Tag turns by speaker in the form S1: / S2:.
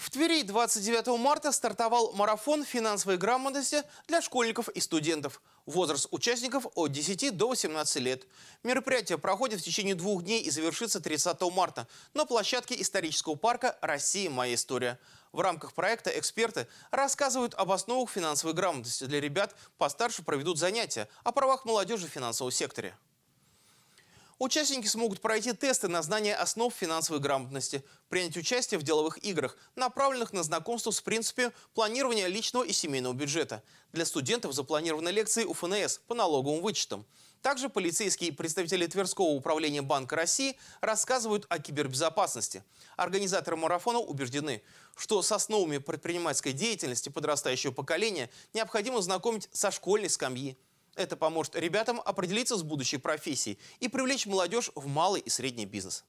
S1: В Твери 29 марта стартовал марафон финансовой грамотности для школьников и студентов. Возраст участников от 10 до 18 лет. Мероприятие проходит в течение двух дней и завершится 30 марта на площадке исторического парка «Россия. Моя история». В рамках проекта эксперты рассказывают об основах финансовой грамотности для ребят, постарше проведут занятия о правах молодежи в финансовом секторе. Участники смогут пройти тесты на знание основ финансовой грамотности, принять участие в деловых играх, направленных на знакомство с принципами планирования личного и семейного бюджета. Для студентов запланированы лекции у ФНС по налоговым вычетам. Также полицейские и представители Тверского управления Банка России рассказывают о кибербезопасности. Организаторы марафона убеждены, что с основами предпринимательской деятельности подрастающего поколения необходимо знакомить со школьной скамьи. Это поможет ребятам определиться с будущей профессией и привлечь молодежь в малый и средний бизнес.